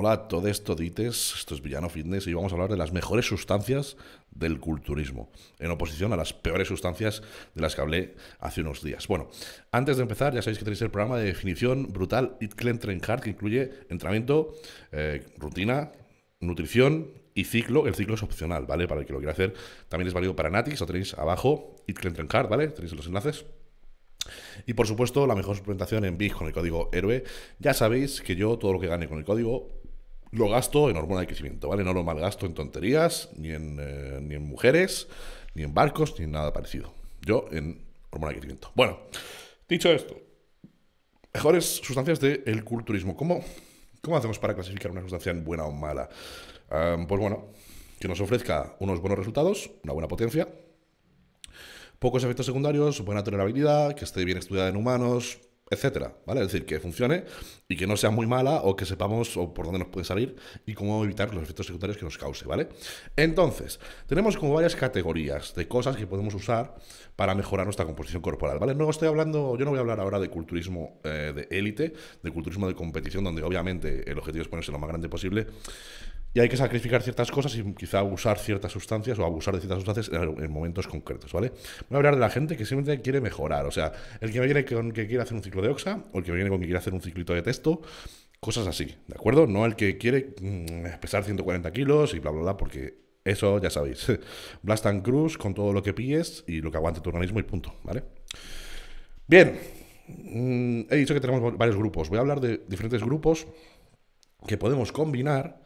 Hola, todos todites, esto es Villano Fitness y vamos a hablar de las mejores sustancias del culturismo, en oposición a las peores sustancias de las que hablé hace unos días. Bueno, antes de empezar, ya sabéis que tenéis el programa de definición brutal It Clean que incluye entrenamiento, eh, rutina, nutrición y ciclo. El ciclo es opcional, ¿vale? Para el que lo quiera hacer, también es válido para Natix, lo tenéis abajo, It Clean ¿vale? Tenéis los enlaces. Y por supuesto, la mejor suplementación en BIG con el código héroe. Ya sabéis que yo todo lo que gane con el código lo gasto en hormona de crecimiento, ¿vale? No lo malgasto en tonterías, ni en, eh, ni en mujeres, ni en barcos, ni en nada parecido. Yo en hormona de crecimiento. Bueno, dicho esto, mejores sustancias del culturismo. ¿Cómo, ¿Cómo hacemos para clasificar una sustancia en buena o mala? pues bueno, que nos ofrezca unos buenos resultados, una buena potencia, pocos efectos secundarios, buena tolerabilidad, que esté bien estudiada en humanos, etcétera, ¿vale? Es decir, que funcione y que no sea muy mala o que sepamos o por dónde nos puede salir y cómo evitar los efectos secundarios que nos cause, ¿vale? Entonces, tenemos como varias categorías de cosas que podemos usar para mejorar nuestra composición corporal, ¿vale? No estoy hablando, yo no voy a hablar ahora de culturismo eh, de élite, de culturismo de competición, donde obviamente el objetivo es ponerse lo más grande posible, y hay que sacrificar ciertas cosas y quizá abusar ciertas sustancias o abusar de ciertas sustancias en, momentos concretos, ¿vale? Voy a hablar de la gente que siempre quiere mejorar, o sea, el que me viene con que quiere hacer un ciclo de OXA o el que me viene con que quiere hacer un ciclito de texto, cosas así, ¿de acuerdo? No el que quiere mm, pesar 140 kilos y bla, bla, bla, porque eso ya sabéis. Blast and Cruz con todo lo que pilles y lo que aguante tu organismo y punto, ¿vale? Bien, mm, he dicho que tenemos varios grupos. Voy a hablar de diferentes grupos que podemos combinar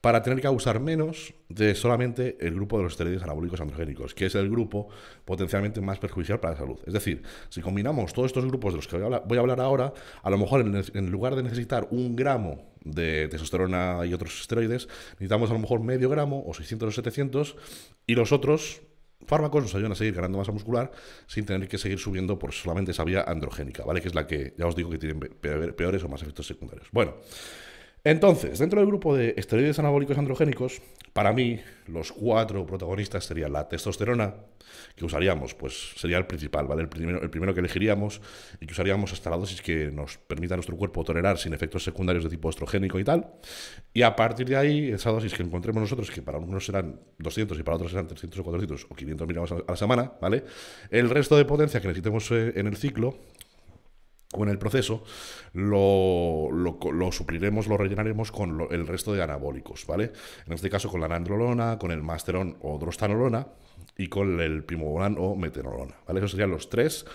para tener que abusar menos de solamente el grupo de los esteroides anabólicos androgénicos, que es el grupo potencialmente más perjudicial para la salud. Es decir, si combinamos todos estos grupos de los que voy a hablar, ahora, a lo mejor en, lugar de necesitar un gramo de testosterona y otros esteroides, necesitamos a lo mejor medio gramo o 600 o 700 y los otros fármacos nos ayudan a seguir ganando masa muscular sin tener que seguir subiendo por solamente esa vía androgénica, ¿vale? Que es la que ya os digo que tiene peores o más efectos secundarios. Bueno, entonces, dentro del grupo de esteroides anabólicos androgénicos, para mí los cuatro protagonistas serían la testosterona, que usaríamos, pues sería el principal, ¿vale? El primero, el primero que elegiríamos y que usaríamos hasta la dosis que nos permita a nuestro cuerpo tolerar sin efectos secundarios de tipo estrogénico y tal. Y a partir de ahí, esa dosis que encontremos nosotros, que para unos serán 200 y para otros serán 300 o 400 o 500 miligramos a la semana, ¿vale? El resto de potencia que necesitemos eh, en el ciclo o en el proceso, lo, lo, supliremos, lo rellenaremos con el resto de anabólicos, ¿vale? En este caso con la nandrolona, con el masteron o drostanolona y con el primobolan o metenolona, ¿vale? Esos serían los tres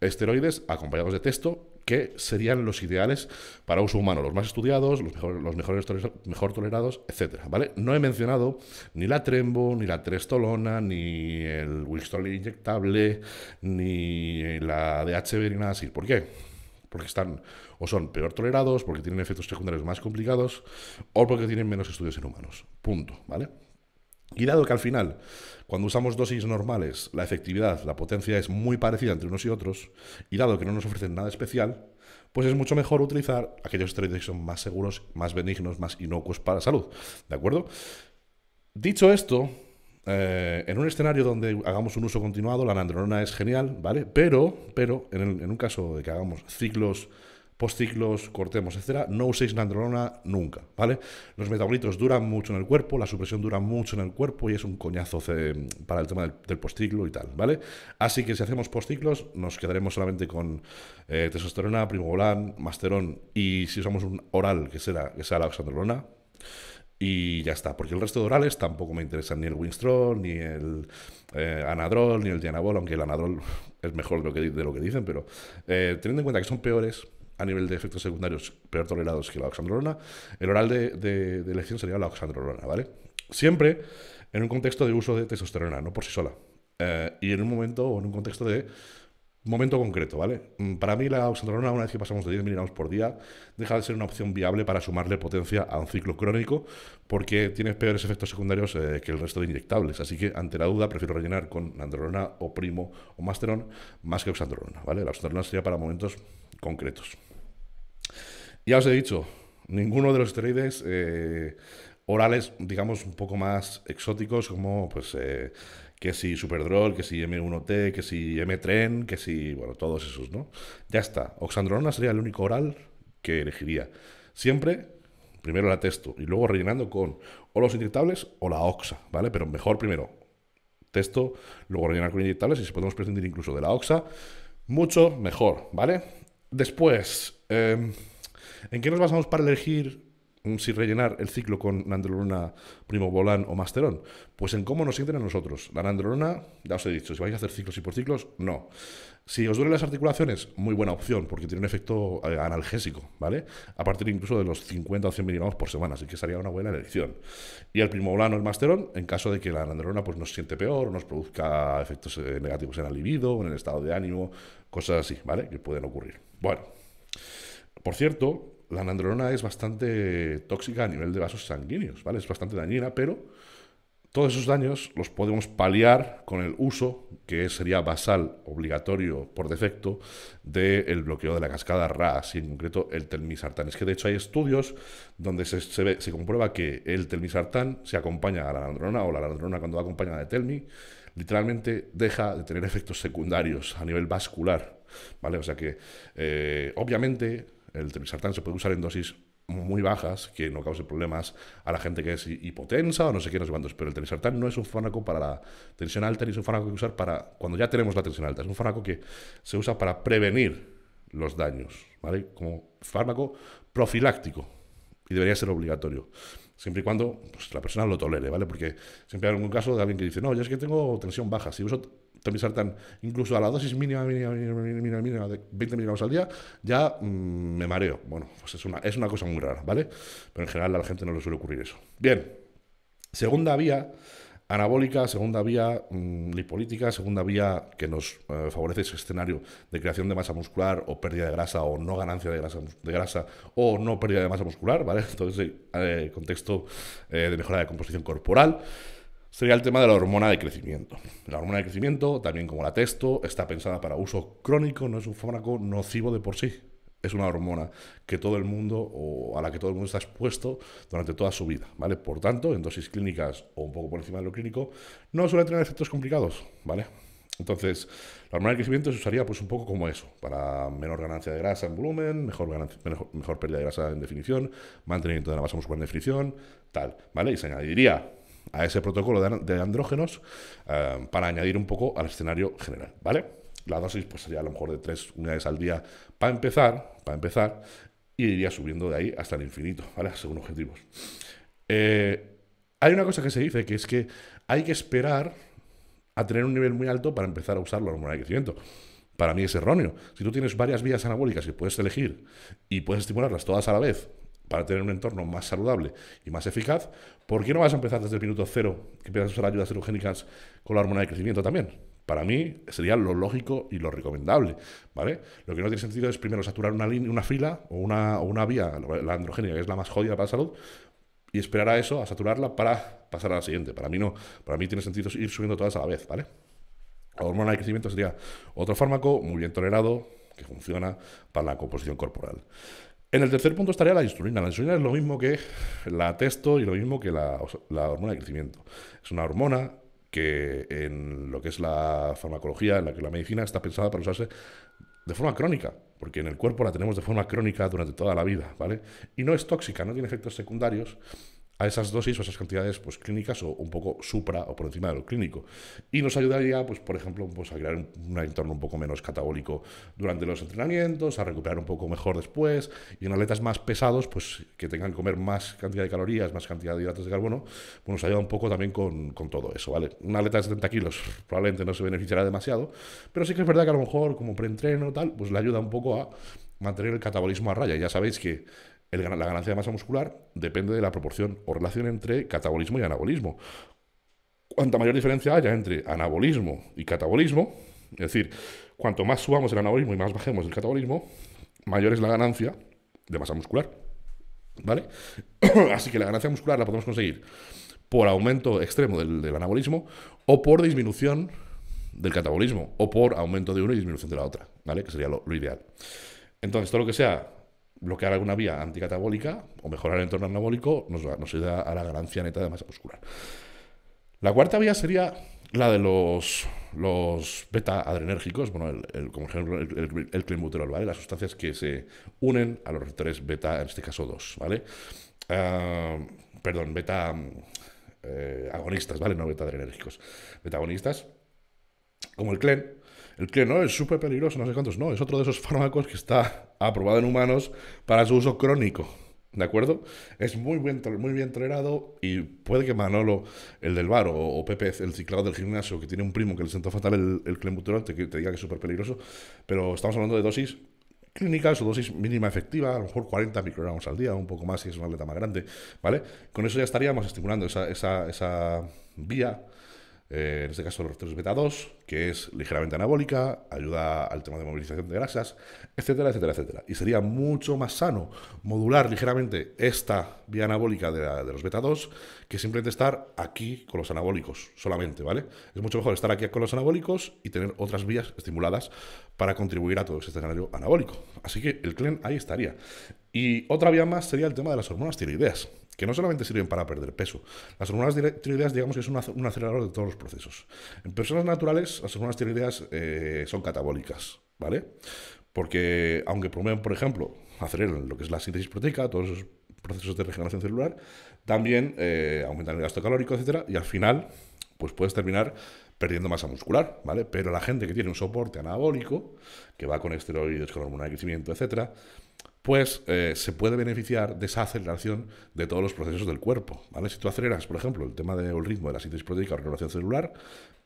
esteroides acompañados de texto que serían los ideales para uso humano, los más estudiados, los, mejores mejor tolerados, etcétera, ¿vale? No he mencionado ni la trembo, ni la trestolona, ni el Wixtol inyectable, ni la DHB, ni nada así. ¿Por qué? porque están o son peor tolerados, porque tienen efectos secundarios más complicados o porque tienen menos estudios en humanos. Punto, ¿vale? Y dado que al final, cuando usamos dosis normales, la efectividad, la potencia es muy parecida entre unos y otros, y dado que no nos ofrecen nada especial, pues es mucho mejor utilizar aquellos esteroides que son más seguros, más benignos, más inocuos para la salud. ¿De acuerdo? Dicho esto, eh, en un escenario donde hagamos un uso continuado, la nandrolona es genial, ¿vale? Pero, pero en, un caso de que hagamos ciclos postciclos, cortemos, etcétera, no uséis nandrolona nunca, ¿vale? Los metabolitos duran mucho en el cuerpo, la supresión dura mucho en el cuerpo y es un coñazo eh, para el tema del, postciclo y tal, ¿vale? Así que si hacemos postciclos nos quedaremos solamente con eh, testosterona, primogolán, masterón y si usamos un oral que será que sea la oxandrolona, y ya está, porque el resto de orales tampoco me interesan, ni el Winstrol, ni el eh, Anadrol, ni el Dianabol, aunque el Anadrol es mejor de lo que, dicen, pero eh, teniendo en cuenta que son peores a nivel de efectos secundarios, peor tolerados que la oxandrolona, el oral de, elección sería la oxandrolona, ¿vale? Siempre en un contexto de uso de testosterona, no por sí sola. Eh, y en un momento o en un contexto de Momento concreto, ¿vale? Mm, para mí la oxandrolona, una vez que pasamos de 10 miligramos por día, deja de ser una opción viable para sumarle potencia a un ciclo crónico porque tiene peores efectos secundarios eh, que el resto de inyectables. Así que, ante la duda, prefiero rellenar con androlona o primo o masteron más que oxandrolona, ¿vale? La oxandrolona sería para momentos concretos. Ya os he dicho, ninguno de los esteroides eh, orales, digamos, un poco más exóticos como, pues... Eh, que si Superdrol, que si M1T, que si M-Tren, que si, bueno, todos esos, ¿no? Ya está, Oxandrolona sería el único oral que elegiría. Siempre, primero la testo y luego rellenando con o los inyectables o la OXA, ¿vale? Pero mejor primero texto, luego rellenar con inyectables y si podemos prescindir incluso de la OXA, mucho mejor, ¿vale? Después, em, ¿en qué nos basamos para elegir si rellenar el ciclo con nandrolona, primobolan o masterón? Pues en cómo nos sienten a nosotros. La nandrolona, ya os he dicho, si vais a hacer ciclos y por ciclos, no. Si os duelen las articulaciones, muy buena opción, porque tiene un efecto eh, analgésico, ¿vale? A partir incluso de los 50 o 100 miligramos por semana, así que sería una buena elección. Y el primobolan o el masterón, en caso de que la nandrolona pues, nos siente peor nos produzca efectos eh, negativos en el libido en el estado de ánimo, cosas así, ¿vale? Que pueden ocurrir. Bueno, por cierto, la nandrolona es bastante tóxica a nivel de vasos sanguíneos, ¿vale? Es bastante dañina, pero todos esos daños los podemos paliar con el uso, que sería basal, obligatorio por defecto, del bloqueo de la cascada RAS y en concreto el telmisartán. Es que de hecho hay estudios donde se, ve, se comprueba que el telmisartán se acompaña a la nandrona, o la nandrona cuando va acompañada de telmi, literalmente deja de tener efectos secundarios a nivel vascular. ¿Vale? O sea que, eh, obviamente, el tenisartán se puede usar en dosis muy bajas que no cause problemas a la gente que es hipotensa o no sé qué, no sé cuántos. Pero el tenisartán no es un fármaco para la tensión alta ni es un fármaco que usar para cuando ya tenemos la tensión alta. Es un fármaco que se usa para prevenir los daños, ¿vale? Como fármaco profiláctico y debería ser obligatorio. Siempre y cuando pues, la persona lo tolere, ¿vale? Porque siempre hay algún caso de alguien que dice, no, yo es que tengo tensión baja, si uso me saltan incluso a la dosis mínima, de 20 miligramos al día, ya mm, me mareo. Bueno, pues es una, es una cosa muy rara, ¿vale? Pero en general a la gente no le suele ocurrir eso. Bien, segunda vía anabólica, segunda vía mm, lipolítica, segunda vía que nos eh, favorece ese escenario de creación de masa muscular o pérdida de grasa o no ganancia de grasa, o no pérdida de masa muscular, ¿vale? Entonces, eh, contexto eh, de mejora de composición corporal sería el tema de la hormona de crecimiento. La hormona de crecimiento, también como la testo, está pensada para uso crónico, no es un fármaco nocivo de por sí. Es una hormona que todo el mundo o a la que todo el mundo está expuesto durante toda su vida, ¿vale? Por tanto, en dosis clínicas o un poco por encima de lo clínico, no suele tener efectos complicados, ¿vale? Entonces, la hormona de crecimiento se usaría pues un poco como eso, para menor ganancia de grasa en volumen, mejor, mejor, mejor pérdida de grasa en definición, mantenimiento de la masa muscular en definición, tal, ¿vale? Y se añadiría a ese protocolo de, andrógenos eh, para añadir un poco al escenario general, ¿vale? La dosis pues sería a lo mejor de tres unidades al día para empezar, para empezar, y iría subiendo de ahí hasta el infinito, ¿vale? Según objetivos. Eh, hay una cosa que se dice, que es que hay que esperar a tener un nivel muy alto para empezar a usar la hormona de crecimiento. Para mí es erróneo. Si tú tienes varias vías anabólicas que puedes elegir y puedes estimularlas todas a la vez para tener un entorno más saludable y más eficaz, ¿por qué no vas a empezar desde el minuto cero que empiezas a usar ayudas erogénicas con la hormona de crecimiento también? Para mí sería lo lógico y lo recomendable, ¿vale? Lo que no tiene sentido es primero saturar una, línea, una fila o una, una vía, la androgénica, que es la más jodida para la salud, y esperar a eso, a saturarla para pasar a la siguiente. Para mí no, para mí tiene sentido ir subiendo todas a la vez, ¿vale? La hormona de crecimiento sería otro fármaco muy bien tolerado que funciona para la composición corporal. En el tercer punto estaría la insulina. La insulina es lo mismo que la testo y lo mismo que la, la hormona de crecimiento. Es una hormona que en lo que es la farmacología, en la que la medicina está pensada para usarse de forma crónica, porque en el cuerpo la tenemos de forma crónica durante toda la vida, ¿vale? Y no es tóxica, no tiene efectos secundarios a esas dosis o esas cantidades pues, clínicas o un poco supra o por encima de lo clínico. Y nos ayudaría, pues, por ejemplo, pues, a crear un, entorno un poco menos catabólico durante los entrenamientos, a recuperar un poco mejor después. Y en atletas más pesados, pues que tengan que comer más cantidad de calorías, más cantidad de hidratos de carbono, pues nos ayuda un poco también con, todo eso, ¿vale? Un atleta de 70 kilos probablemente no se beneficiará demasiado, pero sí que es verdad que a lo mejor como preentreno tal, pues le ayuda un poco a mantener el catabolismo a raya. Ya sabéis que la ganancia de masa muscular depende de la proporción o relación entre catabolismo y anabolismo. Cuanta mayor diferencia haya entre anabolismo y catabolismo, es decir, cuanto más subamos el anabolismo y más bajemos el catabolismo, mayor es la ganancia de masa muscular. ¿Vale? Así que la ganancia muscular la podemos conseguir por aumento extremo del, anabolismo o por disminución del catabolismo o por aumento de una y disminución de la otra, ¿vale? Que sería lo, lo ideal. Entonces, todo lo que sea bloquear alguna vía anticatabólica o mejorar el entorno anabólico nos, ayuda a la ganancia neta de masa muscular. La cuarta vía sería la de los, beta-adrenérgicos, bueno, como ejemplo el, clenbuterol, ¿vale? Las sustancias que se unen a los receptores beta, en este caso dos, ¿vale? Ah, perdón, beta eh, agonistas, ¿vale? No beta adrenérgicos. Beta agonistas, como el CLEN, el que no es súper peligroso, no sé cuántos. No, es otro de esos fármacos que está aprobado en humanos para su uso crónico. ¿De acuerdo? Es muy bien, muy bien tolerado y puede que Manolo, el del bar, o, Pepe, el ciclado del gimnasio, que tiene un primo que le sentó fatal el, el clenbuterol, te, diga que es súper peligroso, pero estamos hablando de dosis clínicas o dosis mínima efectiva, a lo mejor 40 microgramos al día, un poco más si es una atleta más grande, ¿vale? Con eso ya estaríamos estimulando esa vía eh, en este caso los tres beta 2, que es ligeramente anabólica, ayuda al tema de movilización de grasas, etcétera, etcétera, etcétera. Y sería mucho más sano modular ligeramente esta vía anabólica de, los beta 2 que simplemente estar aquí con los anabólicos solamente, ¿vale? Es mucho mejor estar aquí con los anabólicos y tener otras vías estimuladas para contribuir a todo ese escenario anabólico. Así que el CLEN ahí estaría. Y otra vía más sería el tema de las hormonas tiroideas que no solamente sirven para perder peso. Las hormonas tiroideas, digamos que es un acelerador de todos los procesos. En personas naturales, las hormonas tiroideas eh, son catabólicas, ¿vale? Porque aunque promueven, por ejemplo, aceleran lo que es la síntesis proteica, todos esos procesos de regeneración celular, también eh, aumentan el gasto calórico, etcétera, y al final, pues puedes terminar perdiendo masa muscular, ¿vale? Pero la gente que tiene un soporte anabólico, que va con esteroides, con hormona de crecimiento, etcétera, pues se puede beneficiar de esa aceleración de todos los procesos del cuerpo. ¿vale? Si tú aceleras, por ejemplo, el tema del ritmo de la síntesis proteica o regulación celular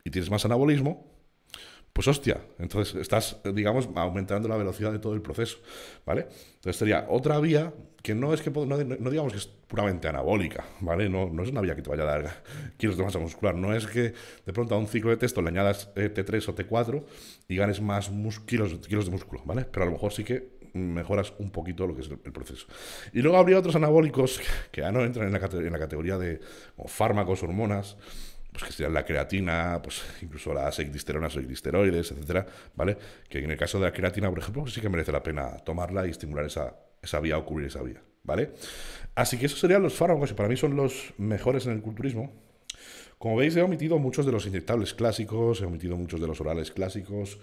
y tienes más anabolismo, pues hostia, entonces estás, digamos, aumentando la velocidad de todo el proceso, ¿vale? Entonces sería otra vía que no es que, no, digamos que es puramente anabólica, ¿vale? No, no, es una vía que te vaya a dar kilos de masa muscular, no es que de pronto a un ciclo de texto le añadas eh, T3 o T4 y ganes más kilos, kilos de músculo, ¿vale? Pero a lo mejor sí que mejoras un poquito lo que es el, proceso. Y luego habría otros anabólicos que ya no entran en la, categoría de fármacos, hormonas, pues que serían la creatina, pues incluso las equisteronas o etcétera, ¿vale? Que en el caso de la creatina, por ejemplo, pues sí que merece la pena tomarla y estimular esa, esa vía o cubrir esa vía, ¿vale? Así que esos serían los fármacos y para mí son los mejores en el culturismo. Como veis, he omitido muchos de los inyectables clásicos, he omitido muchos de los orales clásicos.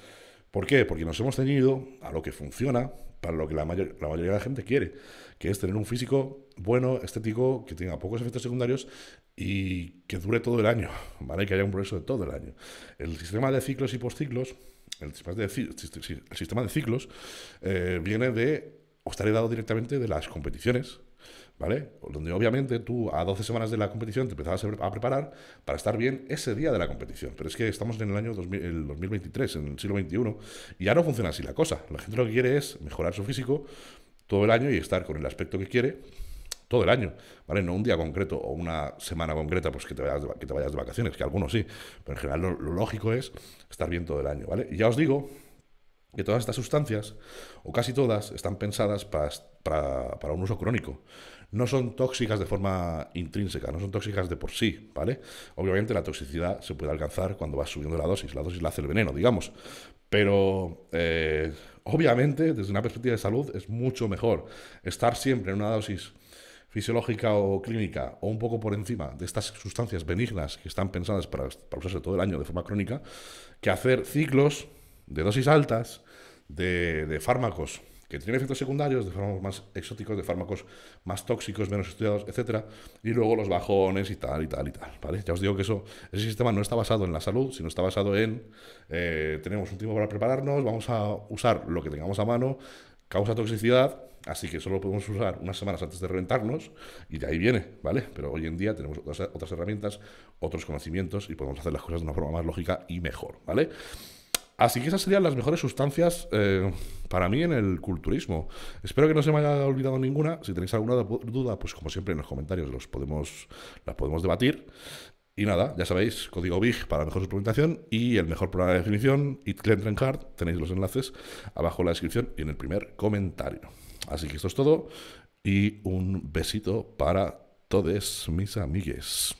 ¿Por qué? Porque nos hemos ceñido a lo que funciona, para lo que la, mayor, la mayoría de la gente quiere, que es tener un físico bueno, estético, que tenga pocos efectos secundarios y que dure todo el año, ¿vale? Que haya un progreso de todo el año. El sistema de ciclos y postciclos, el sistema de, el sistema de ciclos, eh, viene de, o está heredado directamente de las competiciones ¿vale? Donde obviamente tú a 12 semanas de la competición te empezabas a preparar para estar bien ese día de la competición. Pero es que estamos en el año 2023, en el siglo XXI, y ya no funciona así la cosa. La gente lo que quiere es mejorar su físico todo el año y estar con el aspecto que quiere todo el año, ¿vale? No un día concreto o una semana concreta, pues que te vayas de, que te vayas de vacaciones, que algunos sí, pero en general lo, lógico es estar bien todo el año, ¿vale? ya os digo que todas estas sustancias, o casi todas, están pensadas para, un uso crónico. No son tóxicas de forma intrínseca, no son tóxicas de por sí, ¿vale? Obviamente la toxicidad se puede alcanzar cuando vas subiendo la dosis, la dosis la hace el veneno, digamos. Pero eh, obviamente, desde una perspectiva de salud, es mucho mejor estar siempre en una dosis fisiológica o clínica o un poco por encima de estas sustancias benignas que están pensadas para, para usarse todo el año de forma crónica, que hacer ciclos de dosis altas, de, fármacos que tienen efectos secundarios, de fármacos más exóticos, de fármacos más tóxicos, menos estudiados, etc. y luego los bajones y tal, y tal, y tal, ¿vale? Ya os digo que eso, ese sistema no está basado en la salud, sino está basado en eh, tenemos un tiempo para prepararnos, vamos a usar lo que tengamos a mano, causa toxicidad, así que solo podemos usar unas semanas antes de reventarnos, y de ahí viene, ¿vale? Pero hoy en día tenemos otras, otras herramientas, otros conocimientos, y podemos hacer las cosas de una forma más lógica y mejor, ¿vale? Así que esas serían las mejores sustancias eh, para mí en el culturismo. Espero que no se me haya olvidado ninguna. Si tenéis alguna duda, pues como siempre en los comentarios los podemos, las podemos debatir. Y nada, ya sabéis, código BIG para mejor suplementación y el mejor programa de definición, Itclen tenéis los enlaces abajo en la descripción y en el primer comentario. Así que esto es todo y un besito para todos mis amigues.